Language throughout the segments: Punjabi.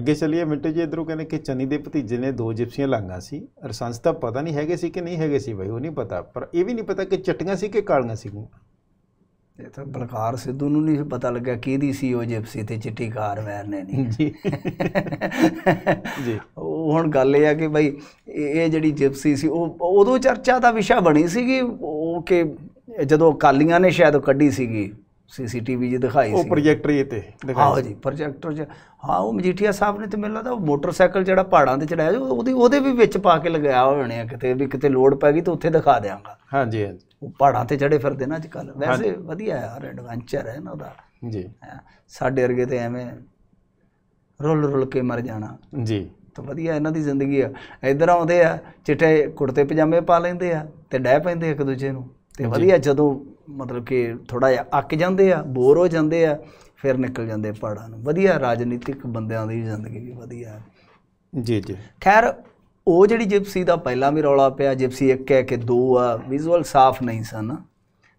ਅੱਗੇ ਚੱਲੀਏ ਮਿੰਟੇ ਜੀ ਇਧਰੋਂ ਕਹਿੰਦੇ ਕਿ ਚੰਨੀ ਦੇ ਭਤੀਜੇ ਨੇ ਦੋ ਜਿਪਸੀਆਂ ਲਾਂਗਾ ਸੀ ਰਸੰਸ ਤਾਂ ਪਤਾ ਨਹੀਂ ਹੈਗੇ ਸੀ ਕਿ ਨਹੀਂ ਹੈਗੇ ਸੀ ਬਈ ਉਹ ਨਹੀਂ ਪਤਾ ਪਰ ਇਹ ਵੀ ਨਹੀਂ ਪਤਾ ਕਿ ਚਟੀਆਂ ਸੀ ਕਿ ਕਾਲੀਆਂ ਸੀਗੀਆਂ ਇਹ ਤਾਂ ਬਲਕਾਰ ਸਿੱਧੂ ਨੂੰ ਨਹੀਂ ਪਤਾ ਲੱਗਿਆ ਕਿਹਦੀ ਸੀ ਉਹ ਜਿਪਸੀ ਤੇ ਚਿੱਟੀ ਕਾਰ ਵੈਰ ਨੇ ਨਹੀਂ ਜੀ ਜੀ ਉਹ ਹੁਣ ਗੱਲ ਇਹ ਆ ਕਿ ਬਈ ਇਹ ਜਿਹੜੀ ਜਿਪਸੀ ਸੀ ਉਹ ਉਦੋਂ ਚਰਚਾ ਦਾ ਵਿਸ਼ਾ ਬਣੀ ਸੀਗੀ ਉਹ ਕਿ ਜਦੋਂ ਕਾਲੀਆਂ ਨੇ ਸ਼ਾਇਦ ਕੱਢੀ ਸੀਗੀ ਸੀਸੀਟੀਵੀ ਜੀ ਦਿਖਾਈ ਸੀ ਉਹ ਪ੍ਰੋਜੈਕਟਰ ਇਹ ਤੇ ਦਿਖਾਈ ਹਾਂ ਜੀ ਪ੍ਰੋਜੈਕਟਰ ਚ ਹਾਂ ਉਹ ਮਜੀਠੀਆ ਸਾਹਿਬ ਨੇ ਤੇ ਮੈਨੂੰ ਲੱਗਦਾ ਉਹ ਮੋਟਰਸਾਈਕਲ ਜਿਹੜਾ ਪਹਾੜਾਂ ਤੇ ਚੜਾਇਆ ਉਹਦੀ ਉਹਦੇ ਵੀ ਵਿੱਚ ਪਾ ਕੇ ਲਗਾਇਆ ਹੋਣੇ ਆ ਕਿਤੇ ਵੀ ਕਿਤੇ ਲੋਡ ਪੈ ਗਈ ਤਾਂ ਉੱਥੇ ਦਿਖਾ ਦੇਵਾਂਗਾ ਹਾਂ ਜੀ ਉਹ ਪਹਾੜਾਂ ਤੇ ਚੜੇ ਫਿਰਦੇ ਨਾ ਅੱਜ ਕੱਲ ਵੈਸੇ ਵਧੀਆ ਯਾਰ ਐਡਵੈਂਚਰ ਹੈ ਇਹਨਾਂ ਦਾ ਜੀ ਸਾਡੇ ਵਰਗੇ ਤੇ ਐਵੇਂ ਰੁੱਲ ਰੁੱਲ ਕੇ ਮਰ ਜਾਣਾ ਜੀ ਤਾਂ ਵਧੀਆ ਇਹਨਾਂ ਦੀ ਜ਼ਿੰਦਗੀ ਆ ਇਧਰ ਆਉਂਦੇ ਆ ਚਿੱਟੇ ਕੁੜਤੇ ਪਜਾਮੇ ਪਾ ਲੈਂਦੇ ਆ ਤੇ ਡਹਿ ਪੈਂਦੇ ਇੱਕ ਦੂਜੇ ਨੂੰ ਤੇ ਵਧੀਆ ਜਦੋਂ ਮਤਲਬ ਕਿ ਥੋੜਾ ਜਿਹਾ ਅੱਕ ਜਾਂਦੇ ਆ ਬੋਰ ਹੋ ਜਾਂਦੇ ਆ ਫਿਰ ਨਿਕਲ ਜਾਂਦੇ ਪਹਾੜਾਂ ਨੂੰ ਵਧੀਆ ਰਾਜਨੀਤਿਕ ਬੰਦਿਆਂ ਦੀ ਜ਼ਿੰਦਗੀ ਵੀ ਵਧੀਆ ਜੀ ਜੀ ਖੈਰ ਉਹ ਜਿਹੜੀ ਜਿਪਸੀ ਦਾ ਪਹਿਲਾ ਵੀ ਰੌਲਾ ਪਿਆ ਜਿਪਸੀ ਇੱਕ ਹੈ ਕਿ ਦੋ ਆ ਵਿਜ਼ੂਅਲ ਸਾਫ਼ ਨਹੀਂ ਸਨ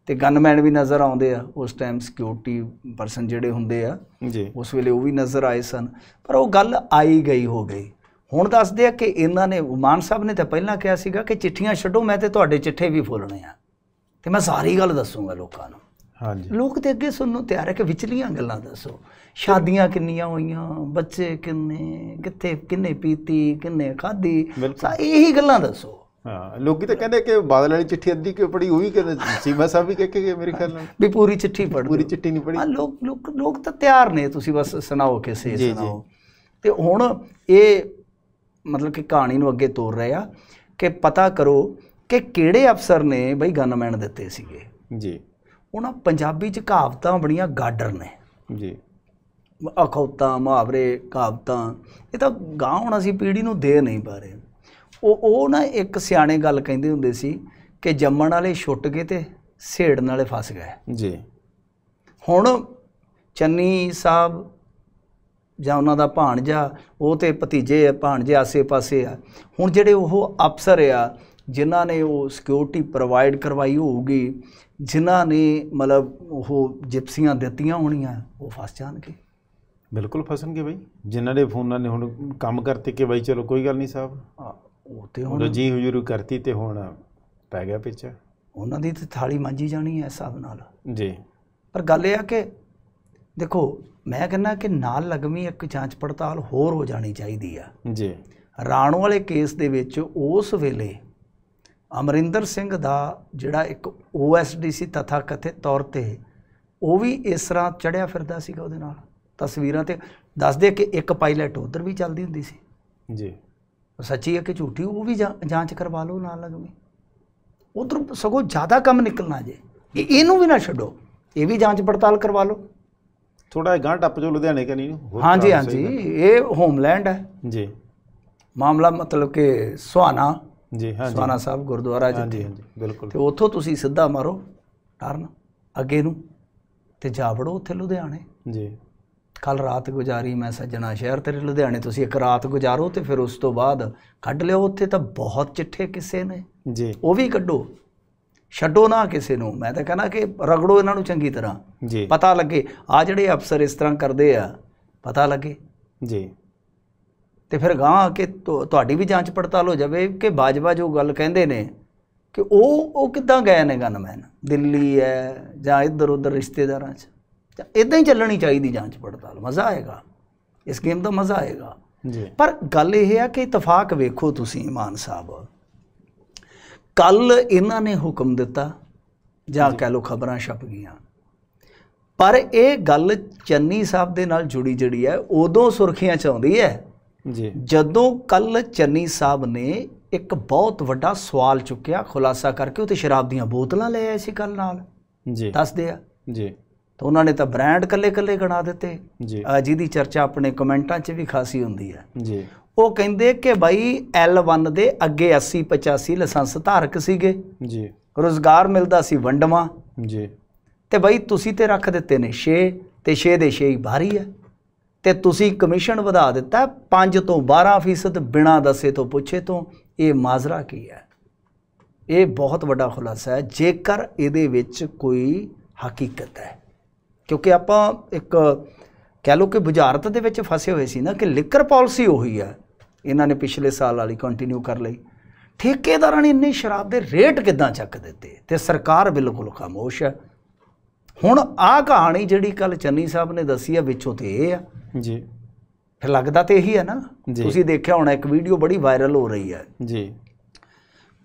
ਤੇ ਗਨਮੈਨ ਵੀ ਨਜ਼ਰ ਆਉਂਦੇ ਆ ਉਸ ਟਾਈਮ ਸਿਕਿਉਰਿਟੀ ਪਰਸਨ ਜਿਹੜੇ ਹੁੰਦੇ ਆ ਜੀ ਉਸ ਵੇਲੇ ਉਹ ਵੀ ਨਜ਼ਰ ਆਏ ਸਨ ਪਰ ਉਹ ਗੱਲ ਆਈ ਗਈ ਹੋ ਗਈ ਹੁਣ ਦੱਸਦੇ ਆ ਕਿ ਇਹਨਾਂ ਨੇ ਮਾਨ ਸਾਹਿਬ ਨੇ ਤਾਂ ਪਹਿਲਾਂ ਕਿਹਾ ਸੀਗਾ ਕਿ ਚਿੱਠੀਆਂ ਛੱਡੋ ਮੈਂ ਤੇ ਤੁਹਾਡੇ ਚਿੱਠੇ ਵੀ ਫੋਲਣੇ ਆ ਕਿ ਮੈਂ ਸਾਰੀ ਗੱਲ ਦੱਸੂਗਾ ਲੋਕਾਂ ਨੂੰ ਹਾਂਜੀ ਲੋਕ ਤੇ ਅੱਗੇ ਸੁਣਨ ਨੂੰ ਤਿਆਰ ਹੈ ਕਿ ਵਿਚਲੀਆਂ ਗੱਲਾਂ ਦੱਸੋ ਸ਼ਾਦੀਆਂ ਕਿੰਨੀਆਂ ਹੋਈਆਂ ਬੱਚੇ ਕਿੰਨੇ ਕਿੱਥੇ ਕਿੰਨੇ ਪੀਤੀ ਕਿੰਨੇ ਖਾਧੀ ਸਾ ਇਹੀ ਗੱਲਾਂ ਦੱਸੋ ਹਾਂ ਲੋਕੀ ਤਾਂ ਕਹਿੰਦੇ ਕਿ ਬਾਦਲ ਵਾਲੀ ਚਿੱਠੀ ਅੱਧੀ ਕਿਉਂ ਪੜੀ ਉਹ ਵੀ ਕਹਿੰਦੇ ਸੀਮਾ ਸਾਹਿਬ ਵੀ ਕਹਿ ਕੇ ਮੇਰੇ ਖਿਆਲ ਨਾਲ ਵੀ ਪੂਰੀ ਚਿੱਠੀ ਪੜ੍ਹ ਪੂਰੀ ਚਿੱਠੀ ਨਹੀਂ ਪੜੀ ਆ ਲੋਕ ਲੋਕ ਲੋਕ ਤਾਂ ਤਿਆਰ ਨੇ ਤੁਸੀਂ ਬਸ ਸੁਣਾਓ ਕਿਸੇ ਸੁਣਾਓ ਤੇ ਹੁਣ ਇਹ ਮਤਲਬ ਕਿ ਕਹਾਣੀ ਨੂੰ ਅੱਗੇ ਤੋਰ ਰਹੇ ਆ ਕਿ ਪਤਾ ਕਰੋ ਕਿ ਕਿਹੜੇ ਅਫਸਰ ਨੇ ਬਈ ਗਨਮੈਨ ਦਿੱਤੇ ਸੀਗੇ ਜੀ ਉਹਨਾਂ ਪੰਜਾਬੀ ਚ ਕਹਾਵਤਾਂ ਬੜੀਆਂ ਗਾਡਰ ਨੇ ਜੀ ਅਖੌਤਾ ਮੁਹਾਵਰੇ ਕਹਾਵਤਾਂ ਇਹ ਤਾਂ ਗਾਂ ਹੁਣ ਅਸੀਂ ਪੀੜੀ ਨੂੰ ਦੇ ਨਹੀਂ ਪਾ ਰਹੇ ਉਹ ਉਹ ਨਾ ਇੱਕ ਸਿਆਣੇ ਗੱਲ ਕਹਿੰਦੇ ਹੁੰਦੇ ਸੀ ਕਿ ਜੰਮਣ ਵਾਲੇ ਛੁੱਟ ਗਏ ਤੇ ਸੇੜਨ ਵਾਲੇ ਫਸ ਗਏ ਜੀ ਹੁਣ ਚੰਨੀ ਸਾਹਿਬ ਜਾਂ ਉਹਨਾਂ ਦਾ ਭਾਣਜਾ ਉਹ ਤੇ ਭਤੀਜੇ ਭਾਣਜੇ ਆਸੇ-ਪਾਸੇ ਆ ਹੁਣ ਜਿਹੜੇ ਉਹ ਅਫਸਰ ਆ ਜਿਨ੍ਹਾਂ ਨੇ ਉਹ ਸਿਕਿਉਰਿਟੀ ਪ੍ਰੋਵਾਈਡ ਕਰਵਾਈ ਹੋਊਗੀ ਜਿਨ੍ਹਾਂ ਨੇ ਮਤਲਬ ਉਹ ਜਿਪਸੀਆਂ ਦਿੱਤੀਆਂ ਹੋਣੀਆਂ ਉਹ ਫਸ ਜਾਣਗੇ ਬਿਲਕੁਲ ਫਸਣਗੇ ਬਈ ਜਿਨ੍ਹਾਂ ਦੇ ਫੋਨਾਂ ਨੇ ਹੁਣ ਕੰਮ ਕਰਤੇ ਕਿ ਬਈ ਚਲੋ ਕੋਈ ਗੱਲ ਨਹੀਂ ਸਾਹਿਬ ਉਹ ਤੇ ਹੁਣ ਜੀ ਹਜ਼ੂਰ ਕਰਤੀ ਤੇ ਹੁਣ ਪੈ ਗਿਆ ਪਿੱਛੇ ਉਹਨਾਂ ਦੀ ਤੇ ਥਾਲੀ ਮਾਂਜੀ ਜਾਣੀ ਹੈ ਹਿਸਾਬ ਨਾਲ ਜੀ ਪਰ ਗੱਲ ਇਹ ਆ ਕਿ ਦੇਖੋ ਮੈਂ ਕਹਿੰਦਾ ਕਿ ਨਾਲ ਲਗਮੀ ਇੱਕ ਜਾਂਚ ਪੜਤਾਲ ਹੋਰ ਹੋ ਜਾਣੀ ਚਾਹੀਦੀ ਆ ਜੀ ਰਾਣੋ ਵਾਲੇ ਕੇਸ ਦੇ ਵਿੱਚ ਉਸ ਵੇਲੇ ਅਮਰਿੰਦਰ ਸਿੰਘ ਦਾ ਜਿਹੜਾ ਇੱਕ ਓਐਸਡੀਸੀ ਤਥਾ ਕਥੇ ਤੌਰ ਤੇ ਉਹ ਵੀ ਇਸ ਤਰ੍ਹਾਂ ਚੜਿਆ ਫਿਰਦਾ ਸੀਗਾ ਉਹਦੇ ਨਾਲ ਤਸਵੀਰਾਂ ਤੇ ਦੱਸਦੇ ਕਿ ਇੱਕ ਪਾਇਲਟ ਉਧਰ ਵੀ ਚੱਲਦੀ ਹੁੰਦੀ ਸੀ ਜੀ ਸੱਚੀ ਹੈ ਕਿ ਝੂਠੀ ਉਹ ਵੀ ਜਾਂਚ ਕਰਵਾ ਲਓ ਨਾਲ ਲੱਗਵੇਂ ਉਧਰ ਸਗੋਂ ਜ਼ਿਆਦਾ ਕੰਮ ਨਿਕਲਣਾ ਜੇ ਇਹਨੂੰ ਵੀ ਨਾ ਛੱਡੋ ਇਹ ਵੀ ਜਾਂਚ ਪੜਤਾਲ ਕਰਵਾ ਲਓ ਥੋੜਾ ਜਿਹਾ ਗਾਂ ਟੱਪ ਜੋ ਲੁਧਿਆਣੇ ਕਨੀ ਨੂੰ ਹਾਂਜੀ ਹਾਂਜੀ ਇਹ ਹੋਮਲੈਂਡ ਹੈ ਜੀ ਮਾਮਲਾ ਮਤਲਬ ਕਿ ਸੁਹਾਣਾ ਜੀ ਹਾਂ ਜੀ ਸਵਾਨਾ ਸਾਹਿਬ ਗੁਰਦੁਆਰਾ ਜੀ ਹਾਂ ਜੀ ਬਿਲਕੁਲ ਤੇ ਉੱਥੋਂ ਤੁਸੀਂ ਸਿੱਧਾ ਮਾਰੋ ਟਰਨ ਅੱਗੇ ਨੂੰ ਤੇ ਜਾ ਵੜੋ ਉੱਥੇ ਲੁਧਿਆਣੇ ਜੀ ਕੱਲ ਰਾਤ ਗੁਜ਼ਾਰੀ ਮੈਂ ਸੱਜਣਾ ਸ਼ਹਿਰ ਤੇ ਲੁਧਿਆਣੇ ਤੁਸੀਂ ਇੱਕ ਰਾਤ ਗੁਜ਼ਾਰੋ ਤੇ ਫਿਰ ਉਸ ਤੋਂ ਬਾਅਦ ਕੱਢ ਲਿਓ ਉੱਥੇ ਤਾਂ ਬਹੁਤ ਚਿੱਠੇ ਕਿਸੇ ਨੇ ਜੀ ਉਹ ਵੀ ਕੱਢੋ ਛੱਡੋ ਨਾ ਕਿਸੇ ਨੂੰ ਮੈਂ ਤਾਂ ਕਹਿੰਦਾ ਕਿ ਰਗੜੋ ਇਹਨਾਂ ਨੂੰ ਚੰਗੀ ਤਰ੍ਹਾਂ ਜੀ ਪਤਾ ਲੱਗੇ ਆ ਜਿਹੜੇ ਅਫਸਰ ਇਸ ਤਰ੍ਹਾਂ ਕਰਦੇ ਆ ਪਤਾ ਲੱਗੇ ਜੀ ਤੇ ਫਿਰ ਗਾਂ ਆ ਕੇ ਤੁਹਾਡੀ ਵੀ ਜਾਂਚ ਪੜਤਾਲ ਹੋ ਜਾਵੇ ਕਿ ਬਾਜਵਾ ਜੋ ਗੱਲ ਕਹਿੰਦੇ ਨੇ ਕਿ ਉਹ ਉਹ ਕਿੱਦਾਂ ਗਏ ਨੇ ਗਨਮੈਨ ਦਿੱਲੀ ਐ ਜਾਂ ਇੱਧਰ ਉੱਧਰ ਰਿਸ਼ਤੇਦਾਰਾਂ 'ਚ ਜਾਂ ਇਦਾਂ ਹੀ ਚੱਲਣੀ ਚਾਹੀਦੀ ਜਾਂਚ ਪੜਤਾਲ ਮਜ਼ਾ ਆਏਗਾ ਇਸ ਗੇਮ ਦਾ ਮਜ਼ਾ ਆਏਗਾ ਜੀ ਪਰ ਗੱਲ ਇਹ ਹੈ ਕਿ ਇਤਫਾਕ ਵੇਖੋ ਤੁਸੀਂ ਇਮਾਨ ਸਾਹਿਬ ਕੱਲ ਇਹਨਾਂ ਨੇ ਹੁਕਮ ਦਿੱਤਾ ਜਾਂ ਕਹਿ ਲੋ ਖਬਰਾਂ ਛਪ ਗਈਆਂ ਪਰ ਇਹ ਗੱਲ ਚੰਨੀ ਸਾਹਿਬ ਦੇ ਨਾਲ ਜੁੜੀ ਜੜੀ ਹੈ ਉਦੋਂ ਸੁਰਖੀਆਂ ਚ ਆਉਂਦੀ ਹੈ ਜੀ ਜਦੋਂ ਕੱਲ ਚੰਨੀ ਸਾਹਿਬ ਨੇ ਇੱਕ ਬਹੁਤ ਵੱਡਾ ਸਵਾਲ ਚੁੱਕਿਆ ਖੁਲਾਸਾ ਕਰਕੇ ਉਹ ਤੇ ਸ਼ਰਾਬ ਦੀਆਂ ਬੋਤਲਾਂ ਲੈ ਆਏ ਸੀ ਕੱਲ ਨਾਲ ਜੀ ਦੱਸਦੇ ਆ ਜੀ ਤਾਂ ਉਹਨਾਂ ਨੇ ਤਾਂ ਬ੍ਰਾਂਡ ਕੱਲੇ-ਕੱਲੇ ਗਣਾ ਦਿੱਤੇ ਜੀ ਜਿਹਦੀ ਚਰਚਾ ਆਪਣੇ ਕਮੈਂਟਾਂ 'ਚ ਵੀ ਖਾਸੀ ਹੁੰਦੀ ਹੈ ਜੀ ਉਹ ਕਹਿੰਦੇ ਕਿ ਬਾਈ L1 ਦੇ ਅੱਗੇ 80 85 ਲਾਇਸੈਂਸ ਧਾਰਕ ਸੀਗੇ ਜੀ ਰੋਜ਼ਗਾਰ ਮਿਲਦਾ ਸੀ ਵੰਡਵਾ ਜੀ ਤੇ ਬਾਈ ਤੁਸੀਂ ਤੇ ਰੱਖ ਦਿੱਤੇ ਨੇ 6 ਤੇ 6 ਦੇ 6 ਹੀ ਭਾਰੀ ਹੈ ਤੇ ਤੁਸੀਂ ਕਮਿਸ਼ਨ ਵਧਾ ਦਿੱਤਾ 5 ਤੋਂ 12% ਬਿਨਾ ਦੱਸੇ ਤੋਂ ਪੁੱਛੇ ਤੋਂ ਇਹ ਮਾਜ਼ਰਾ ਕੀ ਹੈ ਇਹ ਬਹੁਤ ਵੱਡਾ ਖੁਲਾਸਾ ਹੈ ਜੇਕਰ ਇਹਦੇ ਵਿੱਚ ਕੋਈ ਹਕੀਕਤ ਹੈ ਕਿਉਂਕਿ ਆਪਾਂ ਇੱਕ ਕਹਿ ਲਓ ਕਿ ਬੁਝਾਰਤ ਦੇ ਵਿੱਚ ਫਸੇ ਹੋਏ ਸੀ ਨਾ ਕਿ ਲਿਕਰ ਪਾਲਿਸੀ ਉਹੀ ਹੈ ਇਹਨਾਂ ਨੇ ਪਿਛਲੇ ਸਾਲ ਵਾਲੀ ਕੰਟੀਨਿਊ ਕਰ ਲਈ ਠੇਕੇਦਾਰਾਂ ਨੇ ਇੰਨੀ ਸ਼ਰਾਬ ਦੇ ਰੇਟ ਕਿਦਾਂ ਚੱਕ ਦਿੱਤੇ ਤੇ ਸਰਕਾਰ ਬਿਲਕੁਲ ਖਾਮੋਸ਼ ਹੈ ਹੁਣ ਆਹ ਕਹਾਣੀ ਜਿਹੜੀ ਕੱਲ ਚੰਨੀ ਸਾਹਿਬ ਨੇ ਦੱਸੀ ਆ ਵਿੱਚੋਂ ਤੇ ਇਹ ਆ ਜੀ ਫਿਰ ਲੱਗਦਾ ਤੇ ਇਹੀ ਹੈ ਨਾ ਤੁਸੀਂ ਦੇਖਿਆ ਹੋਣਾ ਇੱਕ ਵੀਡੀਓ ਬੜੀ ਵਾਇਰਲ ਹੋ ਰਹੀ ਹੈ ਜੀ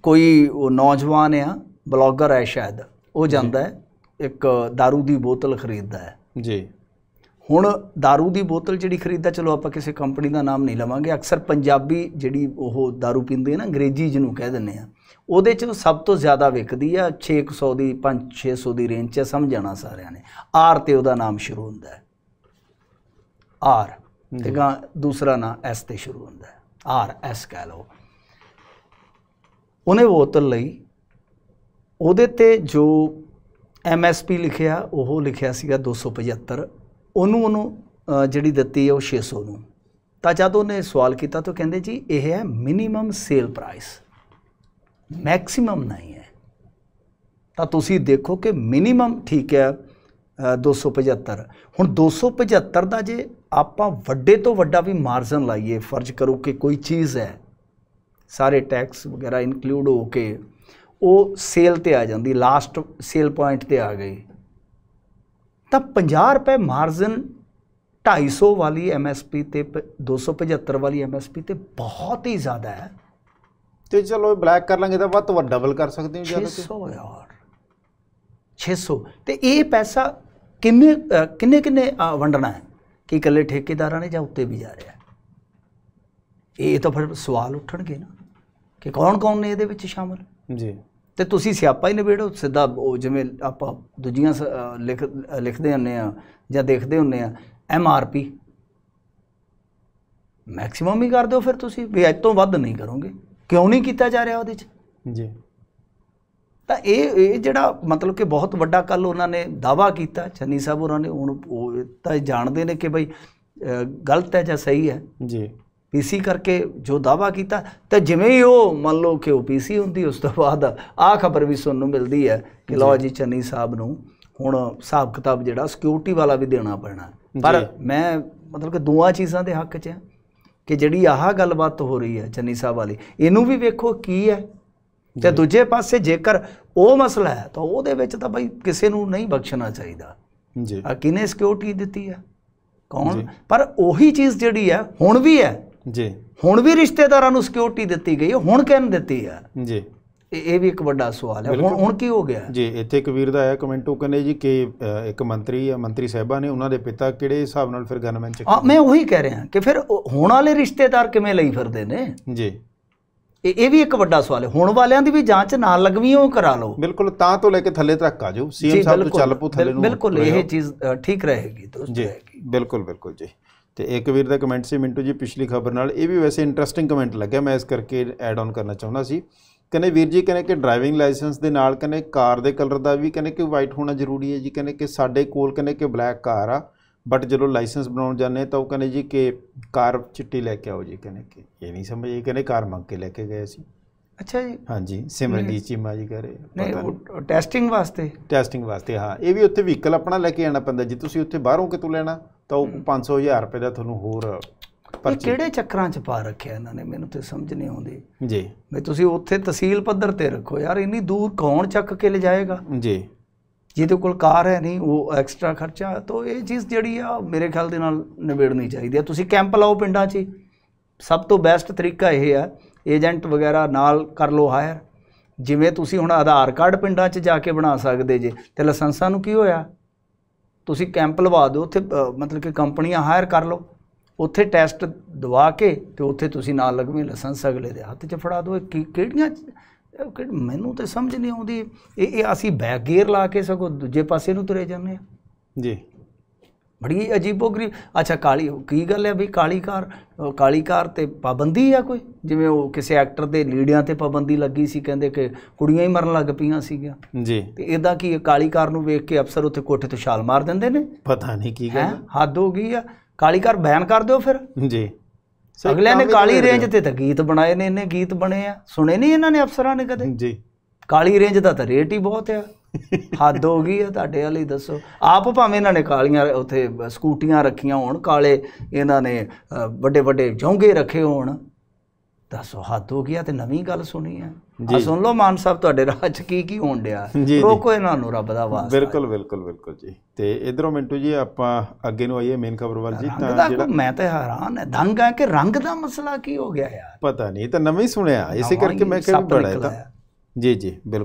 ਕੋਈ ਉਹ ਨੌਜਵਾਨ ਆ ਬਲੌਗਰ ਹੈ ਸ਼ਾਇਦ ਉਹ ਜਾਂਦਾ ਇੱਕ दारू ਦੀ ਬੋਤਲ ਖਰੀਦਦਾ ਹੈ ਜੀ ਹੁਣ दारू ਦੀ ਬੋਤਲ ਜਿਹੜੀ ਖਰੀਦਦਾ ਚਲੋ ਆਪਾਂ ਕਿਸੇ ਕੰਪਨੀ ਦਾ ਨਾਮ ਨਹੀਂ ਲਵਾਂਗੇ ਅਕਸਰ ਪੰਜਾਬੀ ਜਿਹੜੀ ਉਹ दारू ਪੀਂਦੇ ਹਨ ਨਾ ਅੰਗਰੇਜ਼ੀ ਜਿਹਨੂੰ ਕਹਿ ਦਿੰਦੇ ਆ ਉਹਦੇ ਚ ਸਭ ਤੋਂ ਜ਼ਿਆਦਾ ਵਿਕਦੀ ਆ 600 ਦੀ 5-600 ਦੀ ਰੇਂਜ 'ਚ ਸਮਝਣਾ ਸਾਰਿਆਂ ਨੇ ਆਰ ਤੇ ਉਹਦਾ ਨਾਮ ਸ਼ੁਰੂ ਹੁੰਦਾ ਹੈ ਆਰ ਤੇ ਗਾ ਦੂਸਰਾ ਨਾਂ ਐਸ ਤੇ ਸ਼ੁਰੂ ਹੁੰਦਾ ਹੈ ਆਰ ਐਸ ਕਹਿ ਲਓ ਉਹਨੇ ਬੋਤਲ ਲਈ ਉਹਦੇ ਤੇ ਜੋ ਐਮ ਐਸ ਪੀ ਲਿਖਿਆ ਉਹ ਲਿਖਿਆ ਸੀਗਾ 275 ਉਹਨੂੰ ਉਹਨੂੰ ਜਿਹੜੀ ਦਿੱਤੀ ਹੈ ਉਹ 600 ਨੂੰ ਤਾਂ ਜਦ ਉਹਨੇ ਸਵਾਲ ਕੀਤਾ ਤਾਂ ਕਹਿੰਦੇ ਜੀ ਇਹ ਹੈ ਮਿਨੀਮਮ ਸੇਲ ਪ੍ਰਾਈਸ ਮੈਕਸਿਮਮ ਨਹੀਂ ਹੈ ਤਾਂ ਤੁਸੀਂ ਦੇਖੋ ਕਿ ਮਿਨੀਮਮ ਠੀਕ ਹੈ 275 ਹੁਣ 275 ਦਾ ਜੇ ਆਪਾਂ ਵੱਡੇ ਤੋਂ ਵੱਡਾ ਵੀ ਮਾਰਜਨ ਲਾਈਏ ਫਰਜ਼ ਕਰੋ ਕਿ ਕੋਈ ਚੀਜ਼ ਹੈ ਸਾਰੇ ਟੈਕਸ ਵਗੈਰਾ ਇਨਕਲੂਡ ਹੋ ਕੇ ਉਹ ਸੇਲ ਤੇ ਆ ਜਾਂਦੀ ਲਾਸਟ ਸੇਲ ਪੁਆਇੰਟ ਤੇ ਆ ਗਈ ਤਾਂ 50 ਰੁਪਏ ਮਾਰਜਨ 250 ਵਾਲੀ ਐਮਐਸਪੀ ਤੇ 275 ਵਾਲੀ ਐਮਐਸਪੀ ਤੇ ਬਹੁਤ ਹੀ ਜ਼ਿਆਦਾ ਹੈ ਤੇ ਚਲੋ ਬਲੈਕ ਕਰ ਲਾਂਗੇ ਤਾਂ ਵੱਧ ਤੋਂ ਵੱਧ ਡਬਲ ਕਰ ਸਕਦੇ ਹਾਂ ਜਿਆਦਾ 600 ਯਾਰ 600 ਤੇ ਇਹ ਪੈਸਾ ਕਿੰਨੇ ਕਿੰਨੇ ਕਿੰਨੇ ਵੰਡਣਾ ਹੈ ਕਿ ਇਕੱਲੇ ਠੇਕੇਦਾਰਾਂ ਨੇ ਜਾਂ ਉੱਤੇ ਵੀ ਜਾ ਰਿਹਾ ਇਹ ਤਾਂ ਫਿਰ ਸਵਾਲ ਉੱਠਣਗੇ ਨਾ ਕਿ ਕੌਣ ਕੌਣ ਨੇ ਇਹਦੇ ਵਿੱਚ ਸ਼ਾਮਲ ਜੀ ਤੇ ਤੁਸੀਂ ਸਿਆਪਾ ਹੀ ਨਿਬੇੜੋ ਸਿੱਧਾ ਉਹ ਜਿਵੇਂ ਆਪਾਂ ਦੂਜੀਆਂ ਲਿਖ ਲਿਖਦੇ ਹੁੰਨੇ ਆ ਜਾਂ ਦੇਖਦੇ ਹੁੰਨੇ ਆ ਐਮ ਆਰ ਪੀ ਮੈਕਸਿਮਮ ਹੀ ਕਰ ਦਿਓ ਫਿਰ ਤੁਸੀਂ ਵੀ ਅੱਜ ਤੋਂ ਵੱਧ ਨਹੀਂ ਕਰੋਗੇ ਕਿਉਂ ਨਹੀਂ ਕੀਤਾ ਜਾ ਰਿਹਾ ਉਹਦੇ 'ਚ ਜੀ ਤਾਂ ਇਹ ਇਹ ਜਿਹੜਾ ਮਤਲਬ ਕਿ ਬਹੁਤ ਵੱਡਾ ਕੱਲ ਉਹਨਾਂ ਨੇ ਦਾਵਾ ਕੀਤਾ ਚੰਨੀ ਸਾਹਿਬ ਉਹਨਾਂ ਨੇ ਹੁਣ ਉਹ ਤਾਂ ਜਾਣਦੇ ਨੇ ਕਿ ਭਾਈ ਗਲਤ ਹੈ ਜਾਂ ਸਹੀ ਹੈ ਜੀ ਪੀਸੀ ਕਰਕੇ ਜੋ ਦਾਵਾ ਕੀਤਾ ਤਾਂ ਜਿਵੇਂ ਹੀ ਉਹ ਮੰਨ ਲਓ ਕਿ ਉਹ ਪੀਸੀ ਹੁੰਦੀ ਉਸ ਤੋਂ ਬਾਅਦ ਆ ਖਬਰ ਵੀ ਸੁਣਨ ਨੂੰ ਮਿਲਦੀ ਹੈ ਕਿ ਲੋ ਜੀ ਚੰਨੀ ਸਾਹਿਬ ਨੂੰ ਹੁਣ ਹਿਸਾਬ ਕਿਤਾਬ ਜਿਹੜਾ ਸਿਕਿਉਰਿਟੀ ਵਾਲਾ ਵੀ ਦੇਣਾ ਪੈਣਾ ਪਰ ਮੈਂ ਮਤਲਬ ਕਿ ਦੋਆਂ ਚੀਜ਼ਾਂ ਦੇ ਹੱਕ 'ਚ ਹਾਂ ਕਿ ਜਿਹੜੀ ਆਹ ਗੱਲਬਾਤ ਹੋ ਰਹੀ ਹੈ ਚੰਨੀ ਸਾਹਿਬ ਵਾਲੀ ਇਹਨੂੰ ਵੀ ਵੇਖੋ ਕੀ ਹੈ ਤੇ ਦੂਜੇ ਪਾਸੇ ਜੇਕਰ ਉਹ ਮਸਲਾ ਹੈ ਤਾਂ ਉਹਦੇ ਵਿੱਚ ਤਾਂ ਭਾਈ ਕਿਸੇ ਨੂੰ ਨਹੀਂ ਬਖਸ਼ਣਾ ਚਾਹੀਦਾ ਜੀ ਆ ਕਿਨੇ ਸਿਕਿਉਰਿਟੀ ਦਿੱਤੀ ਹੈ ਕੌਣ ਪਰ ਉਹੀ ਚੀਜ਼ ਜਿਹੜੀ ਹੈ ਹੁਣ ਵੀ ਹੈ ਜੀ ਹੁਣ ਵੀ ਰਿਸ਼ਤੇਦਾਰਾਂ ਨੂੰ ਸਿਕਿਉਰਿਟੀ ਦਿੱਤੀ ਗਈ ਹੁਣ ਕਿਹਨ ਦਿੱਤੀ ਹੈ ਜੀ ਇਹ ਵੀ ਇੱਕ ਵੱਡਾ ਸਵਾਲ ਹੈ ਹੁਣ ਹੁਣ ਕੀ ਹੋ ਗਿਆ ਜੀ ਇੱਥੇ ਇੱਕ ਵੀਰ ਦਾ ਆਇਆ ਕਮੈਂਟ ਉਹ ਕਹਿੰਦੇ ਜੀ ਕਿ ਇੱਕ ਮੰਤਰੀ ਆ ਮੰਤਰੀ ਸਾਹਿਬਾ ਨੇ ਉਹਨਾਂ ਦੇ ਪਿਤਾ ਕਿਹੜੇ ਹਿਸਾਬ ਨਾਲ ਫਿਰ ਗਨਮੈਨ ਆ ਮੈਂ ਉਹੀ ਕਹਿ ਰਿਹਾ ਕਿ ਫਿਰ ਹੁਣ ਵਾਲੇ ਰਿਸ਼ਤੇਦਾਰ ਕਿਵੇਂ ਲਈ ਫਿਰਦੇ ਨੇ ਜੀ ਇਹ ਇਹ ਵੀ ਇੱਕ ਵੱਡਾ ਸਵਾਲ ਹੈ ਹੁਣ ਵਾਲਿਆਂ ਦੀ ਵੀ ਜਾਂਚ ਨਾਲ ਲਗਵੀਂ ਉਹ ਕਰਾ ਲਓ ਬਿਲਕੁਲ ਤਾਂ ਤੋਂ ਲੈ ਕੇ ਥੱਲੇ ਤੱਕ ਆ ਜਾਓ ਸੀਐਮ ਸਾਹਿਬ ਤੋਂ ਚੱਲ ਪੂ ਥੱਲੇ ਨੂੰ ਬਿਲਕੁਲ ਇਹ ਚੀਜ਼ ਠੀਕ ਰਹੇਗੀ ਦੋਸਤ ਜੀ ਬਿਲਕੁਲ ਬਿਲਕੁਲ ਜੀ ਤੇ ਇੱਕ ਵੀਰ ਦਾ ਕਮੈਂਟ ਸੀ ਮਿੰਟੂ ਜੀ ਪਿਛਲੀ ਖਬਰ ਨਾਲ ਇਹ ਵੀ ਵੈਸੇ ਇੰਟਰਸਟਿੰਗ ਕਮੈਂਟ ਲੱਗਿਆ ਮੈਂ ਇਸ ਕਰਕੇ ਐਡ ਆਨ ਕਰਨਾ ਚਾਹੁੰਦਾ ਸੀ ਕਹਿੰਦੇ ਵੀਰ ਜੀ ਕਹਿੰਦੇ ਕਿ ਡਰਾਈਵਿੰਗ ਲਾਇਸੈਂਸ ਦੇ ਨਾਲ ਕਹਿੰਦੇ ਕਾਰ ਦੇ ਕਲਰ ਦਾ ਵੀ ਕਹਿੰਦੇ ਕਿ ਵਾਈਟ ਹੋਣਾ ਜ਼ਰੂਰੀ ਹੈ ਜੀ ਕਹਿੰਦੇ ਕਿ ਸਾਡੇ ਕੋਲ ਕਹਿੰਦੇ ਕਿ ਬਲੈਕ ਕਾਰ ਆ ਬਟ ਜਦੋਂ ਲਾਇਸੈਂਸ ਬਣਾਉਣ ਜਾਂਦੇ ਤਾਂ ਉਹ ਕਹਿੰਦੇ ਜੀ ਕਿ ਕਾਰ ਚਿੱਟੀ ਲੈ ਕੇ ਆਓ ਜੀ ਕਹਿੰਦੇ ਕਿ ਇਹ ਨਹੀਂ ਸਮਝ ਇਹ ਕਹਿੰਦੇ ਕਾਰ ਮੰਗ ਕੇ ਲੈ ਕੇ ਗਏ ਸੀ ਅੱਛਾ ਜੀ ਹਾਂਜੀ ਸਿਮਰਨਜੀਤ ਚੀਮਾ ਜੀ ਕਰੇ ਨਹੀਂ ਟੈਸਟਿੰਗ ਵਾਸਤੇ ਟੈਸਟਿੰਗ ਵਾਸਤੇ ਹਾਂ ਇਹ ਵੀ ਉੱਥੇ ਵਹੀਕਲ ਆਪਣਾ ਲੈ ਕੇ ਆਣਾ ਪੈਂਦਾ ਜੇ ਤੁਸੀਂ ਉੱਥੇ ਬਾਹਰੋਂ ਕਿਤੋਂ ਲੈਣਾ ਤਾਂ ਉਹ 500 ਰੁਪਏ ਦਾ ਤੁਹਾਨੂੰ ਹੋਰ ਪਰ ਕਿਹੜੇ ਚੱਕਰਾਂ 'ਚ ਪਾ ਰੱਖਿਆ ਇਹਨਾਂ ਨੇ ਮੈਨੂੰ ਤੇ ਸਮਝ ਨਹੀਂ ਆਉਂਦੀ ਜੀ ਵੀ ਤੁਸੀਂ ਉੱਥੇ ਤਹਿਸੀਲ ਪੱਧਰ ਤੇ ਰੱਖੋ ਯਾਰ ਇੰਨੀ ਦੂਰ ਕੌਣ ਚੱਕ ਕੇ ਲੈ ਜਾਏਗਾ ਜੀ ਜਿਹਦੇ ਕੋਲ ਕਾਰ ਹੈ ਨਹੀਂ ਉਹ ਐਕਸਟਰਾ ਖਰਚਾ ਤਾਂ ਇਹ ਚੀਜ਼ ਜਿਹੜੀ ਆ ਮੇਰੇ ਖਿਆਲ ਦੇ ਨਾਲ ਨਿਬੇੜਨੀ ਚਾਹੀਦੀ ਆ ਤੁਸੀਂ ਕੈਂਪ ਲਾਓ ਪਿੰਡਾਂ 'ਚ ਸਭ ਤੋਂ ਬੈਸਟ ਤਰੀਕਾ ਇਹ ਆ ਏਜੰਟ ਵਗੈਰਾ ਨਾਲ ਕਰ ਲੋ ਹਾਇਰ ਜਿਵੇਂ ਤੁਸੀਂ ਹੁਣ ਆਧਾਰ ਕਾਰਡ ਪਿੰਡਾਂ 'ਚ ਜਾ ਕੇ ਬਣਾ ਸਕਦੇ ਜੇ ਤੇ ਲਾਇਸੈਂਸਾਂ ਨੂੰ ਕੀ ਹੋਇਆ ਤੁਸੀਂ ਕੈਂਪ ਲਵਾ ਦਿਓ ਉੱਥੇ ਮਤਲਬ ਕਿ ਕੰਪਨੀਆਂ ਹਾਇਰ ਕਰ ਲੋ ਉੱਥੇ ਟੈਸਟ ਦਵਾ ਕੇ ਤੇ ਉੱਥੇ ਤੁਸੀਂ ਨਾਲ ਲਗਵੇਂ ਲਾਇਸੈਂਸ ਅਗਲੇ ਦੇ ਹੱਥ 'ਚ ਫੜਾ ਦਿਓ ਕਿ ਕਿਹੜੀਆਂ ਕਿ ਮੈਨੂੰ ਤੇ ਸਮਝ ਨਹੀਂ ਆਉਂਦੀ ਇਹ ਇਹ ਅਸੀਂ ਬੈਕ ਗੇਅਰ ਲਾ ਕੇ ਸਗੋ ਦੂਜੇ ਪਾਸੇ ਨੂੰ ਤੁਰੇ ਜਾਂਦੇ ਆ ਜੀ ਬੜੀ ਅਜੀਬੋ ਗਰੀ ਅੱਛਾ ਕਾਲੀ ਕੀ ਗੱਲ ਹੈ ਵੀ ਕਾਲੀ ਕਾਰ ਕਾਲੀ ਕਾਰ ਤੇ ਪਾਬੰਦੀ ਆ ਕੋਈ ਜਿਵੇਂ ਉਹ ਕਿਸੇ ਐਕਟਰ ਦੇ ਲੀੜਿਆਂ ਤੇ ਪਾਬੰਦੀ ਲੱਗੀ ਸੀ ਕਹਿੰਦੇ ਕਿ ਕੁੜੀਆਂ ਹੀ ਮਰਨ ਲੱਗ ਪਈਆਂ ਸੀਗੀਆਂ ਜੀ ਤੇ ਇਦਾਂ ਕੀ ਕਾਲੀ ਕਾਰ ਨੂੰ ਵੇਖ ਕੇ ਅਫਸਰ ਉੱਥੇ ਕੋਠੇ ਤੋਂ ਛਾਲ ਮਾਰ ਦਿੰਦੇ ਨੇ ਪਤਾ ਨਹੀਂ ਕੀ ਗੱਲ ਹੱਦ ਹੋ ਗਈ ਆ ਕਾਲੀ ਕਾਰ ਬੈਨ ਕਰ ਦਿਓ ਫਿਰ ਜੀ ਅਗਲੇ ਨੇ ਕਾਲੀ ਰੇਂਜ ਤੇ ਤਾਂ ਗੀਤ ਬਣਾਏ ਨੇ ਇਹਨੇ ਗੀਤ ਬਣੇ ਆ ਸੁਣੇ ਨਹੀਂ ਇਹਨਾਂ ਨੇ ਅਫਸਰਾਂ ਨੇ ਕਦੇ ਜੀ ਕਾਲੀ ਰੇਂਜ ਦਾ ਤਾਂ ਰੇਟ ਹੀ ਬਹੁਤ ਆ ਹੱਦ ਹੋ ਗਈ ਆ ਤੁਹਾਡੇ ਵਾਲੀ ਦੱਸੋ ਆਪ ਭਾਵੇਂ ਇਹਨਾਂ ਨੇ ਕਾਲੀਆਂ ਉੱਥੇ ਸਕੂਟੀਆਂ ਰੱਖੀਆਂ ਹੋਣ ਕਾਲੇ ਇਹਨਾਂ ਨੇ ਵੱਡੇ ਵੱਡੇ ਝੌਂਗੇ ਰੱਖੇ ਹੋਣ ਤਾਂ ਹੱਦ ਹੋ ਗਿਆ ਤੇ ਨਵੀਂ ਗੱਲ ਸੁਣੀ ਆ ਆ ਸੁਣ ਲਓ ਮਾਨ ਸਾਹਿਬ ਤੁਹਾਡੇ ਰਾਹ 'ਚ ਕੀ ਕੀ ਹੋਣ ਡਿਆ ਰੋਕੋ ਇਹਨਾਂ ਨੂੰ ਰੱਬ ਦਾ ਵਾਸਤਾ ਬਿਲਕੁਲ ਬਿਲਕੁਲ ਬਿਲਕੁਲ ਜੀ ਤੇ ਇਧਰੋਂ ਮਿੰਟੂ ਜੀ ਆਪਾਂ ਅੱਗੇ ਨੂੰ ਆਈਏ ਮੇਨ ਖਬਰ ਵੱਲ ਜੀ ਤਾਂ ਜਿਹੜਾ ਮੈਂ ਤਾਂ ਹੈਰਾਨ ਹੈ ਦੰਗ ਹੈ ਕਿ ਰੰਗ ਦਾ ਮਸਲਾ ਕੀ ਹੋ ਗਿਆ ਯਾਰ ਪਤਾ ਨਹੀਂ ਤਾਂ ਨਵੇਂ ਸੁਣਿਆ ਇਸੇ ਕਰਕੇ ਮੈਂ ਕਿਹਾ ਬੜਾ ਤਾਂ ਜੀ ਜੀ ਬਿਲਕੁਲ